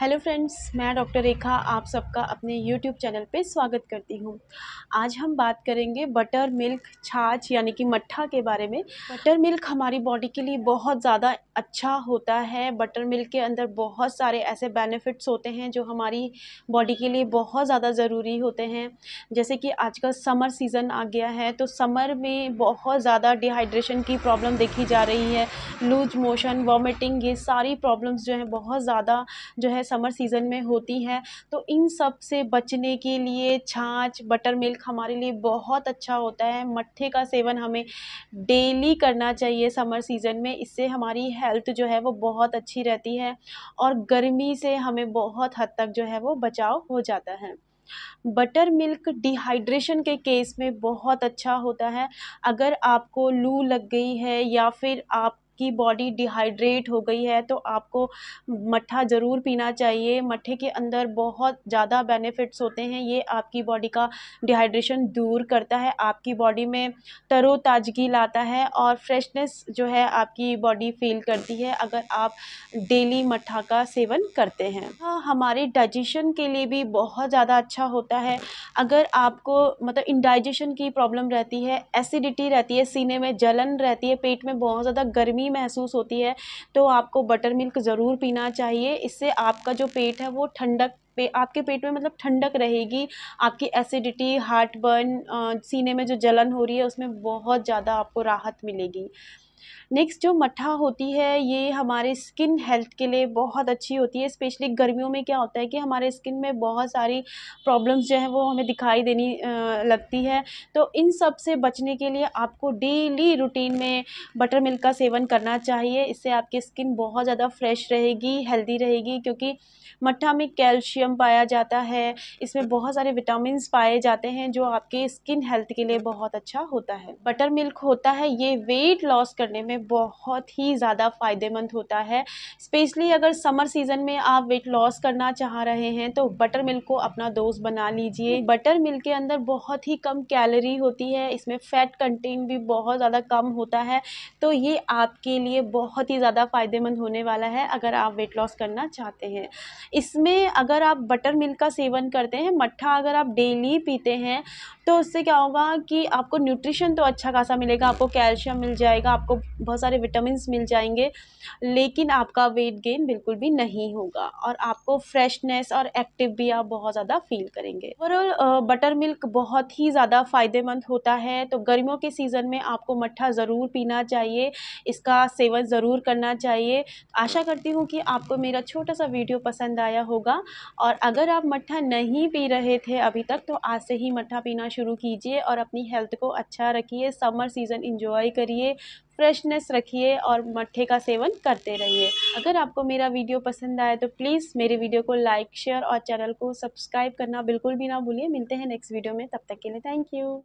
hello friends मैं doctor Rekha आप सबका अपने यूट्यूब चैनल पे स्वागत करती हूँ आज हम बात करेंगे बटर मिल्क छाछ यानी कि मट्ठा के बारे में बटर मिल्क हमारी बॉडी के लिए बहुत ज़्यादा अच्छा होता है बटर मिल्क के अंदर बहुत सारे ऐसे बेनिफिट्स होते हैं जो हमारी बॉडी के लिए बहुत ज़्यादा ज़रूरी होते हैं जैसे कि आजकल समर सीज़न आ गया है तो समर में बहुत ज़्यादा डिहाइड्रेशन की प्रॉब्लम देखी जा रही है लूज मोशन वॉमिटिंग ये सारी प्रॉब्लम्स जो हैं बहुत ज़्यादा जो है समर सीज़न में होती हैं तो इन सब से बचने के लिए छाछ बटर मिल्क हमारे लिए बहुत अच्छा होता है मट्ठे का सेवन हमें डेली करना चाहिए समर सीज़न में इससे हमारी हेल्थ जो है वो बहुत अच्छी रहती है और गर्मी से हमें बहुत हद तक जो है वो बचाव हो जाता है बटर मिल्क डिहाइड्रेशन के केस में बहुत अच्छा होता है अगर आपको लू लग गई है या फिर आप की बॉडी डिहाइड्रेट हो गई है तो आपको मट्ठा ज़रूर पीना चाहिए मट्ठे के अंदर बहुत ज़्यादा बेनिफिट्स होते हैं ये आपकी बॉडी का डिहाइड्रेशन दूर करता है आपकी बॉडी में तरोताजगी लाता है और फ्रेशनेस जो है आपकी बॉडी फील करती है अगर आप डेली मट्ठा का सेवन करते हैं हाँ, हमारे डाइजेशन के लिए भी बहुत ज़्यादा अच्छा होता है अगर आपको मतलब इंडाइजेशन की प्रॉब्लम रहती है एसिडिटी रहती है सीने में जलन रहती है पेट में बहुत ज़्यादा गर्मी गर्मी महसूस होती है तो आपको बटर मिल्क ज़रूर पीना चाहिए इससे आपका जो पेट है वो ठंडक पे आपके पेट में मतलब ठंडक रहेगी आपकी एसिडिटी हार्ट बर्न सीने में जो जलन हो रही है उसमें बहुत ज़्यादा आपको राहत मिलेगी नेक्स्ट जो मठा होती है ये हमारे स्किन हेल्थ के लिए बहुत अच्छी होती है स्पेशली गर्मियों में क्या होता है कि हमारे स्किन में बहुत सारी प्रॉब्लम्स जो है वो हमें दिखाई देनी लगती है तो इन सब से बचने के लिए आपको डेली रूटीन में बटर मिल्क का सेवन करना चाहिए इससे आपकी स्किन बहुत ज़्यादा फ्रेश रहेगी हेल्दी रहेगी क्योंकि मठा में कैल्शियम पाया जाता है इसमें बहुत सारे विटामिन पाए जाते हैं जो आपके स्किन हेल्थ के लिए बहुत अच्छा होता है बटर मिल्क होता है ये वेट लॉस करने करने में बहुत ही ज़्यादा फ़ायदेमंद होता है स्पेशली अगर समर सीज़न में आप वेट लॉस करना चाह रहे हैं तो बटर मिल्क को अपना दोस्त बना लीजिए बटर मिल्क के अंदर बहुत ही कम कैलोरी होती है इसमें फ़ैट कंटेंट भी बहुत ज़्यादा कम होता है तो ये आपके लिए बहुत ही ज़्यादा फ़ायदेमंद होने वाला है अगर आप वेट लॉस करना चाहते हैं इसमें अगर आप बटर मिल्क का सेवन करते हैं मट्ठा अगर आप डेली पीते हैं तो उससे क्या होगा कि आपको न्यूट्रिशन तो अच्छा खासा मिलेगा आपको कैल्शियम मिल जाएगा आपको बहुत सारे विटामिन मिल जाएंगे लेकिन आपका वेट गेन बिल्कुल भी नहीं होगा और आपको फ्रेशनेस और एक्टिव भी आप बहुत ज़्यादा फील करेंगे ओवरऑल बटर मिल्क बहुत ही ज़्यादा फ़ायदेमंद होता है तो गर्मियों के सीज़न में आपको मट्ठा ज़रूर पीना चाहिए इसका सेवन ज़रूर करना चाहिए आशा करती हूँ कि आपको मेरा छोटा सा वीडियो पसंद आया होगा और अगर आप मट्ठा नहीं पी रहे थे अभी तक तो आज से ही मट्ठा पीना शुरू कीजिए और अपनी हेल्थ को अच्छा रखिए समर सीज़न इंजॉय करिए फ्रेशनेस रखिए और मट्ठे का सेवन करते रहिए अगर आपको मेरा वीडियो पसंद आए तो प्लीज़ मेरे वीडियो को लाइक शेयर और चैनल को सब्सक्राइब करना बिल्कुल भी ना भूलिए मिलते हैं नेक्स्ट वीडियो में तब तक के लिए थैंक यू